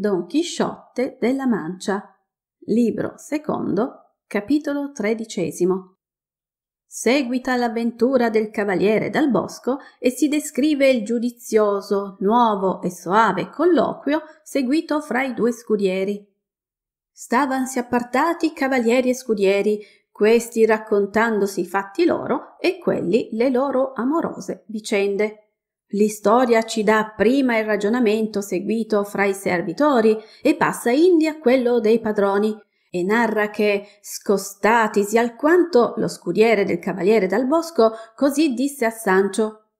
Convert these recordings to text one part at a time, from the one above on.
Don Chisciotte della Mancia, libro secondo, capitolo tredicesimo. Seguita l'avventura del cavaliere dal bosco e si descrive il giudizioso, nuovo e soave colloquio seguito fra i due scudieri. Stavansi appartati cavalieri e scudieri, questi raccontandosi i fatti loro e quelli le loro amorose vicende. L'istoria ci dà prima il ragionamento seguito fra i servitori e passa indi a quello dei padroni e narra che, scostatisi alquanto, lo scudiere del cavaliere dal bosco così disse a Sancio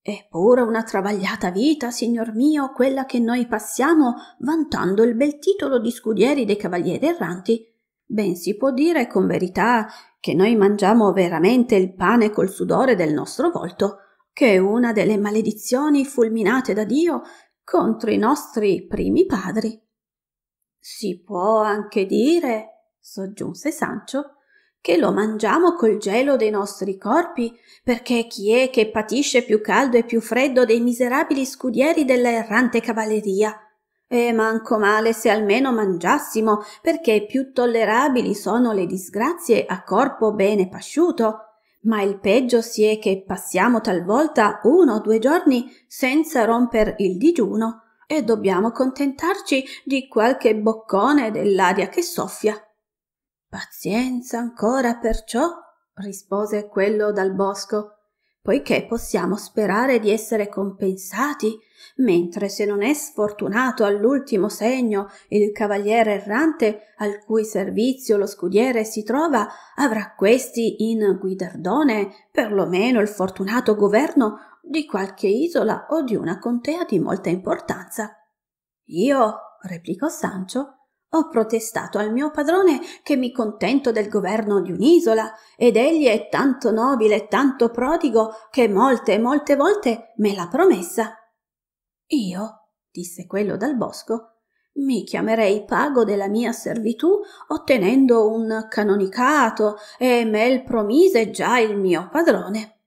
È pura una travagliata vita, signor mio, quella che noi passiamo vantando il bel titolo di scudieri dei cavalieri erranti. Ben si può dire con verità che noi mangiamo veramente il pane col sudore del nostro volto che è una delle maledizioni fulminate da Dio contro i nostri primi padri. Si può anche dire, soggiunse Sancio, che lo mangiamo col gelo dei nostri corpi, perché chi è che patisce più caldo e più freddo dei miserabili scudieri della errante cavalleria? E manco male se almeno mangiassimo, perché più tollerabili sono le disgrazie a corpo bene pasciuto. Ma il peggio si è che passiamo talvolta uno o due giorni senza romper il digiuno e dobbiamo contentarci di qualche boccone dell'aria che soffia. Pazienza ancora perciò, rispose quello dal bosco poiché possiamo sperare di essere compensati, mentre se non è sfortunato all'ultimo segno il cavaliere errante al cui servizio lo scudiere si trova, avrà questi in guidardone per lo meno il fortunato governo di qualche isola o di una contea di molta importanza. Io, replicò Sancho, ho protestato al mio padrone che mi contento del governo di un'isola ed egli è tanto nobile e tanto prodigo che molte e molte volte me l'ha promessa. Io, disse quello dal bosco, mi chiamerei pago della mia servitù ottenendo un canonicato e me il promise già il mio padrone.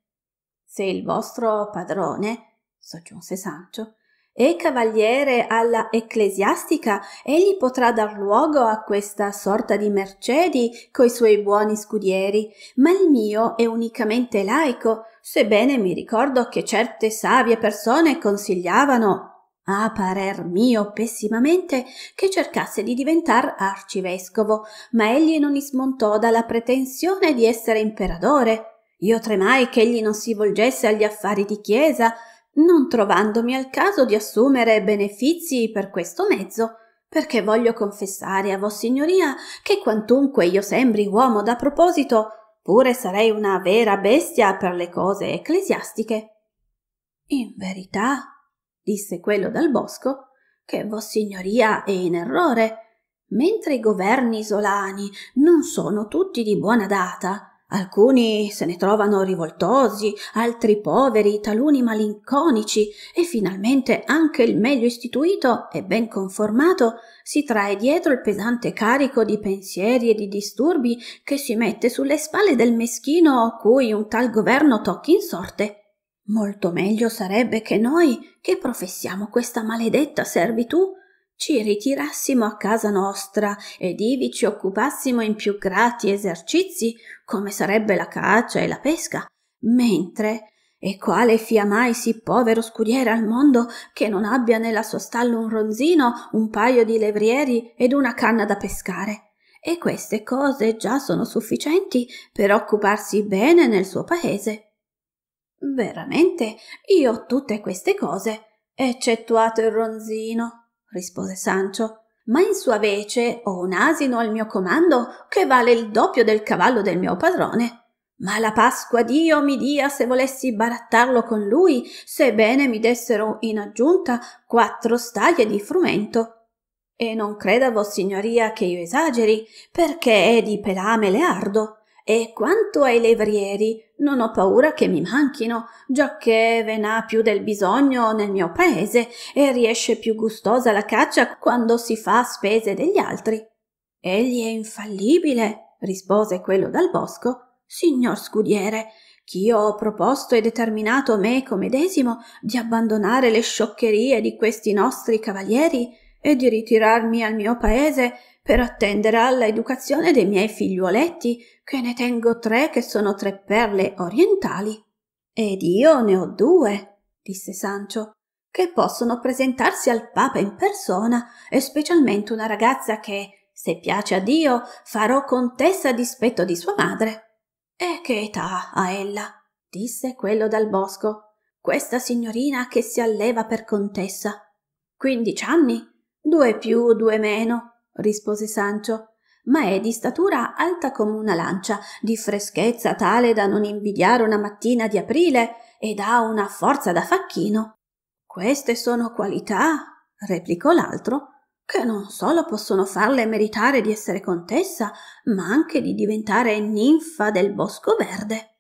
Se il vostro padrone, soggiunse Sancio, e cavaliere alla ecclesiastica, egli potrà dar luogo a questa sorta di mercedi coi suoi buoni scudieri, ma il mio è unicamente laico, sebbene mi ricordo che certe savie persone consigliavano a parer mio pessimamente che cercasse di diventar arcivescovo, ma egli non ismontò dalla pretensione di essere imperatore. Io tremai che egli non si volgesse agli affari di chiesa, non trovandomi al caso di assumere benefici per questo mezzo, perché voglio confessare a Vossignoria che quantunque io sembri uomo da proposito, pure sarei una vera bestia per le cose ecclesiastiche. In verità, disse quello dal bosco, che Vossignoria è in errore, mentre i governi isolani non sono tutti di buona data, Alcuni se ne trovano rivoltosi, altri poveri, taluni malinconici e finalmente anche il meglio istituito e ben conformato si trae dietro il pesante carico di pensieri e di disturbi che si mette sulle spalle del meschino a cui un tal governo tocchi in sorte. Molto meglio sarebbe che noi, che professiamo questa maledetta servitù, ci ritirassimo a casa nostra ed ivi ci occupassimo in più grati esercizi come sarebbe la caccia e la pesca, mentre e quale fia mai sì povero scudiere al mondo che non abbia nella sua stalla un ronzino, un paio di levrieri ed una canna da pescare? E queste cose già sono sufficienti per occuparsi bene nel suo paese. Veramente, io ho tutte queste cose, eccettuato il ronzino rispose Sancio, ma in sua vece ho un asino al mio comando che vale il doppio del cavallo del mio padrone. Ma la Pasqua Dio mi dia se volessi barattarlo con lui, sebbene mi dessero in aggiunta quattro staglie di frumento. E non creda vossignoria che io esageri, perché è di pelame leardo, e quanto ai levrieri, non ho paura che mi manchino, giacché ve n'ha più del bisogno nel mio paese e riesce più gustosa la caccia quando si fa a spese degli altri. Egli è infallibile, rispose quello dal bosco. Signor scudiere, ch'io ho proposto e determinato me comedesimo di abbandonare le scioccherie di questi nostri cavalieri e di ritirarmi al mio paese per attendere alla educazione dei miei figliuoletti, che ne tengo tre che sono tre perle orientali. Ed io ne ho due, disse Sancio, che possono presentarsi al Papa in persona, e specialmente una ragazza che, se piace a Dio, farò contessa a dispetto di sua madre. E che età ha ella? disse quello dal bosco. Questa signorina che si alleva per contessa. Quindici anni, due più, due meno, rispose Sancio, ma è di statura alta come una lancia, di freschezza tale da non invidiare una mattina di aprile ed ha una forza da facchino. Queste sono qualità, replicò l'altro, che non solo possono farle meritare di essere contessa, ma anche di diventare ninfa del bosco verde.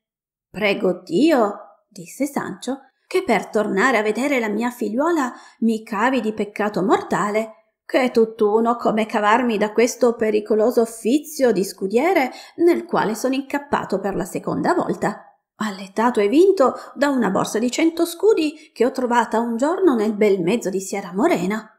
Prego Dio, disse Sancio, che per tornare a vedere la mia figliuola mi cavi di peccato mortale che è tutt'uno come cavarmi da questo pericoloso offizio di scudiere nel quale sono incappato per la seconda volta, allettato e vinto da una borsa di cento scudi che ho trovata un giorno nel bel mezzo di Sierra Morena.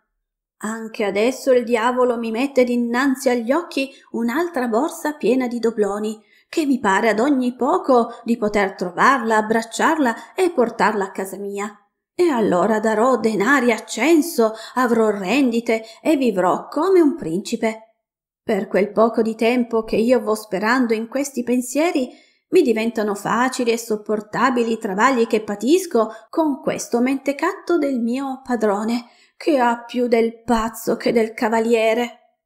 Anche adesso il diavolo mi mette dinanzi agli occhi un'altra borsa piena di dobloni, che mi pare ad ogni poco di poter trovarla, abbracciarla e portarla a casa mia e allora darò denari a censo, avrò rendite e vivrò come un principe. Per quel poco di tempo che io vo sperando in questi pensieri, mi diventano facili e sopportabili i travagli che patisco con questo mentecatto del mio padrone, che ha più del pazzo che del cavaliere.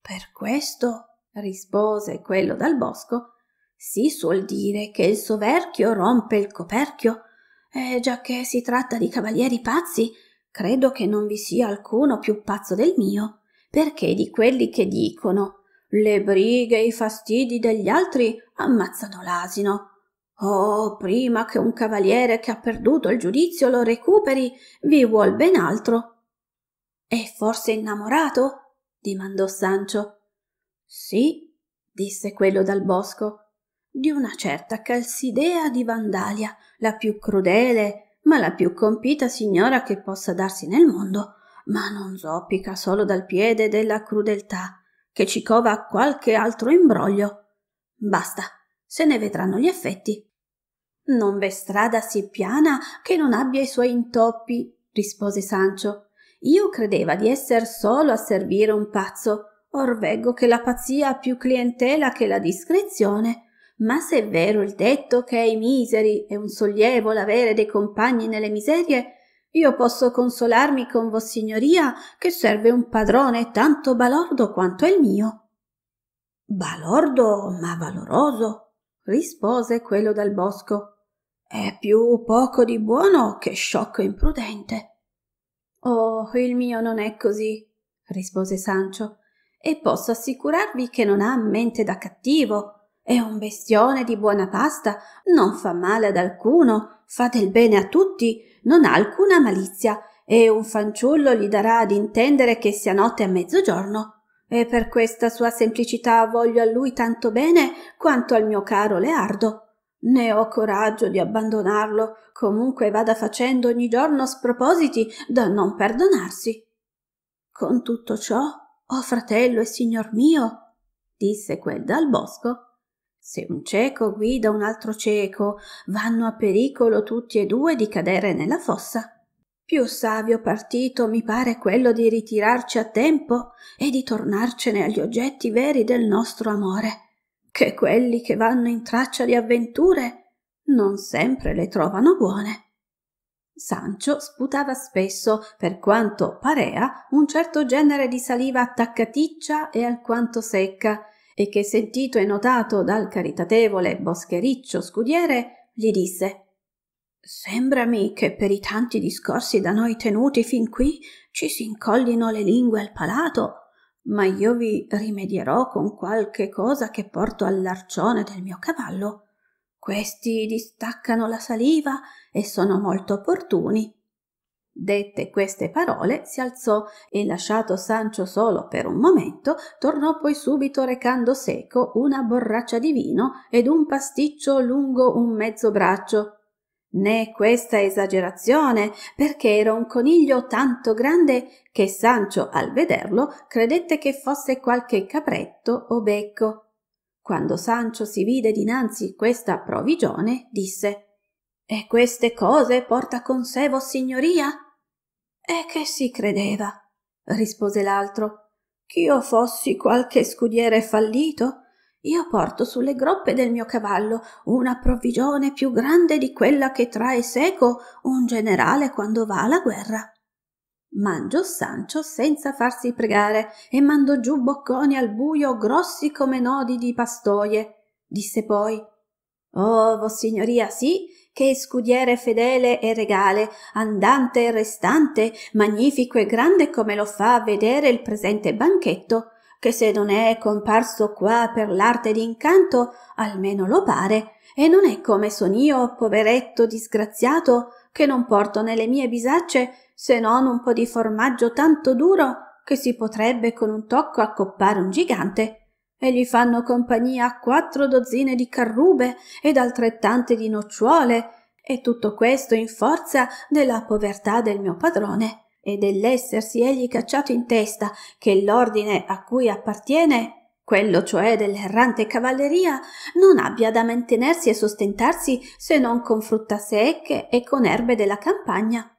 Per questo, rispose quello dal bosco, si suol dire che il soverchio rompe il coperchio e eh, che si tratta di cavalieri pazzi, credo che non vi sia alcuno più pazzo del mio, perché di quelli che dicono le brighe e i fastidi degli altri ammazzano l'asino. Oh, prima che un cavaliere che ha perduto il giudizio lo recuperi, vi vuol ben altro. È forse innamorato? dimandò Sancio. Sì, disse quello dal bosco di una certa calsidea di Vandalia, la più crudele, ma la più compita signora che possa darsi nel mondo, ma non zoppica solo dal piede della crudeltà, che ci cova qualche altro imbroglio. Basta, se ne vedranno gli effetti. Non v'è strada sì piana che non abbia i suoi intoppi, rispose Sancio. Io credeva di esser solo a servire un pazzo, or veggo che la pazzia ha più clientela che la discrezione ma se è vero il detto che ai miseri è un sollievo l'avere dei compagni nelle miserie, io posso consolarmi con vossignoria che serve un padrone tanto balordo quanto è il mio. Balordo, ma valoroso, rispose quello dal bosco. È più poco di buono che sciocco e imprudente. Oh, il mio non è così, rispose Sancio, e posso assicurarvi che non ha mente da cattivo è un bestione di buona pasta, non fa male ad alcuno, fa del bene a tutti, non ha alcuna malizia, e un fanciullo gli darà ad intendere che sia notte a mezzogiorno. E per questa sua semplicità voglio a lui tanto bene quanto al mio caro Leardo. Ne ho coraggio di abbandonarlo, comunque vada facendo ogni giorno spropositi da non perdonarsi. Con tutto ciò, o oh fratello e signor mio, disse quel dal bosco, se un cieco guida un altro cieco, vanno a pericolo tutti e due di cadere nella fossa. Più savio partito mi pare quello di ritirarci a tempo e di tornarcene agli oggetti veri del nostro amore, che quelli che vanno in traccia di avventure non sempre le trovano buone. Sancio sputava spesso, per quanto parea, un certo genere di saliva attaccaticcia e alquanto secca, e che sentito e notato dal caritatevole Boschericcio Scudiere, gli disse Sembrami che per i tanti discorsi da noi tenuti fin qui ci si incollino le lingue al palato, ma io vi rimedierò con qualche cosa che porto all'arcione del mio cavallo. Questi distaccano la saliva e sono molto opportuni Dette queste parole, si alzò e lasciato Sancio solo per un momento, tornò poi subito recando seco una borraccia di vino ed un pasticcio lungo un mezzo braccio. Né questa esagerazione, perché era un coniglio tanto grande che Sancio al vederlo credette che fosse qualche capretto o becco. Quando Sancio si vide dinanzi questa provigione, disse e queste cose porta con sé vossignoria? E che si credeva? rispose l'altro. Ch'io fossi qualche scudiere fallito? Io porto sulle groppe del mio cavallo una provvigione più grande di quella che trae seco un generale quando va alla guerra. Mangiò Sancio senza farsi pregare e mandò giù bocconi al buio grossi come nodi di pastoie. Disse poi: Oh, vossignoria, sì, che scudiere fedele e regale, andante e restante, magnifico e grande come lo fa vedere il presente banchetto, che se non è comparso qua per l'arte d'incanto, almeno lo pare, e non è come son io, poveretto disgraziato, che non porto nelle mie bisacce se non un po di formaggio tanto duro che si potrebbe con un tocco accoppare un gigante e gli fanno compagnia quattro dozzine di carrube ed altrettante di nocciuole, e tutto questo in forza della povertà del mio padrone e dell'essersi egli cacciato in testa che l'ordine a cui appartiene, quello cioè dell'errante cavalleria, non abbia da mantenersi e sostentarsi se non con frutta secche e con erbe della campagna.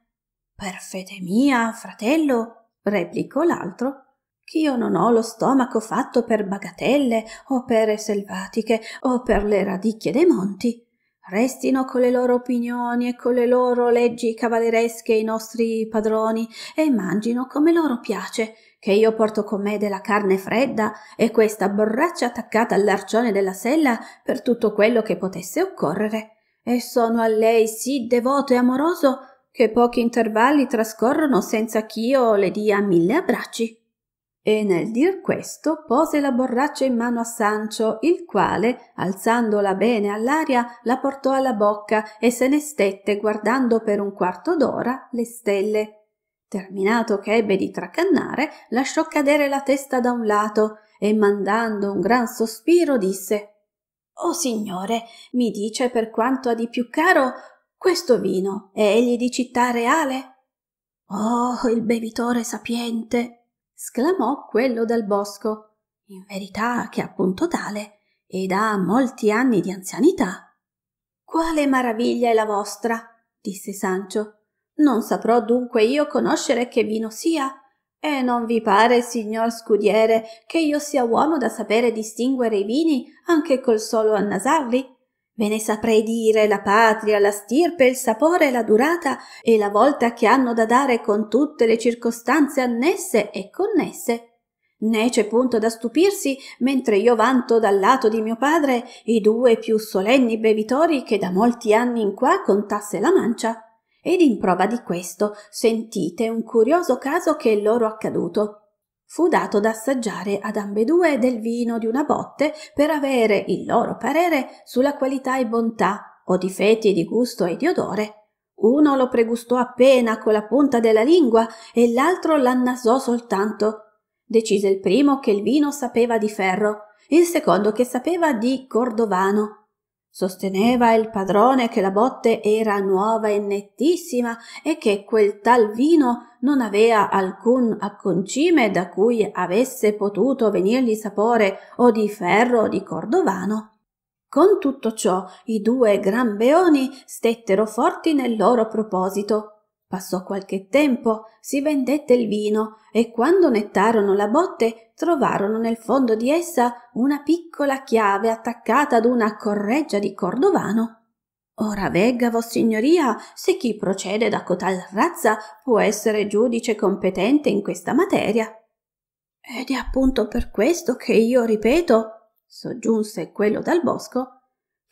Per fede mia, fratello, replicò l'altro, che io non ho lo stomaco fatto per bagatelle o per selvatiche o per le radicchie dei monti. Restino con le loro opinioni e con le loro leggi cavalleresche i nostri padroni e mangino come loro piace, che io porto con me della carne fredda e questa borraccia attaccata all'arcione della sella per tutto quello che potesse occorrere. E sono a lei sì devoto e amoroso che pochi intervalli trascorrono senza ch'io le dia mille abbracci. E nel dir questo pose la borraccia in mano a Sancio, il quale, alzandola bene all'aria, la portò alla bocca e se ne stette guardando per un quarto d'ora le stelle. Terminato che ebbe di tracannare, lasciò cadere la testa da un lato e mandando un gran sospiro disse Oh signore, mi dice per quanto ha di più caro questo vino, è egli di città reale? Oh, il bevitore sapiente! sclamò quello dal bosco, in verità che è appunto tale, ed ha molti anni di anzianità. Quale maraviglia è la vostra? disse Sancio. Non saprò dunque io conoscere che vino sia. E non vi pare, signor scudiere, che io sia uomo da sapere distinguere i vini anche col solo annasarli? Ve ne saprei dire la patria, la stirpe, il sapore, la durata e la volta che hanno da dare con tutte le circostanze annesse e connesse. Né c'è punto da stupirsi, mentre io vanto dal lato di mio padre i due più solenni bevitori che da molti anni in qua contasse la mancia. Ed in prova di questo sentite un curioso caso che è loro accaduto. Fu dato da assaggiare ad ambedue del vino di una botte per avere il loro parere sulla qualità e bontà, o difetti di gusto e di odore. Uno lo pregustò appena con la punta della lingua e l'altro l'annasò soltanto. Decise il primo che il vino sapeva di ferro, il secondo che sapeva di cordovano, Sosteneva il padrone che la botte era nuova e nettissima e che quel tal vino non aveva alcun acconcime da cui avesse potuto venirgli sapore o di ferro o di cordovano. Con tutto ciò i due gran beoni stettero forti nel loro proposito Passò qualche tempo, si vendette il vino e quando nettarono la botte trovarono nel fondo di essa una piccola chiave attaccata ad una correggia di cordovano. Ora vegga, vossignoria, se chi procede da cotal razza può essere giudice competente in questa materia. Ed è appunto per questo che io ripeto, soggiunse quello dal bosco,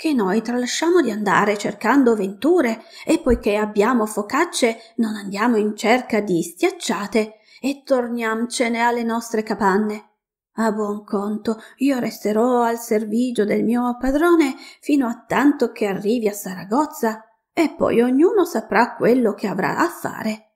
che noi tralasciamo di andare cercando venture e poiché abbiamo focacce non andiamo in cerca di stiacciate e torniamcene alle nostre capanne. A buon conto, io resterò al servigio del mio padrone fino a tanto che arrivi a Saragozza e poi ognuno saprà quello che avrà a fare.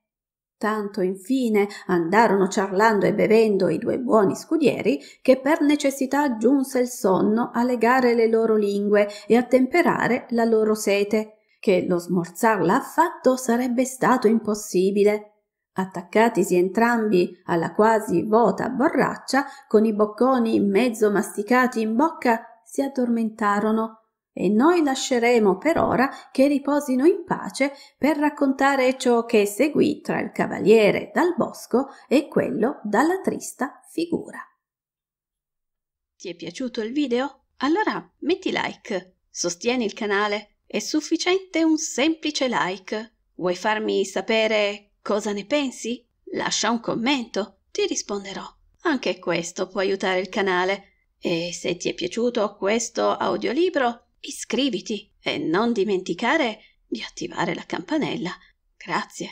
Tanto infine andarono ciarlando e bevendo i due buoni scudieri che per necessità giunse il sonno a legare le loro lingue e a temperare la loro sete, che lo smorzarla affatto sarebbe stato impossibile. Attaccatisi entrambi alla quasi vuota borraccia, con i bocconi mezzo masticati in bocca, si addormentarono e noi lasceremo per ora che riposino in pace per raccontare ciò che seguì tra il cavaliere dal bosco e quello dalla trista figura. Ti è piaciuto il video? Allora metti like, sostieni il canale, è sufficiente un semplice like. Vuoi farmi sapere cosa ne pensi? Lascia un commento, ti risponderò. Anche questo può aiutare il canale. E se ti è piaciuto questo audiolibro, iscriviti e non dimenticare di attivare la campanella grazie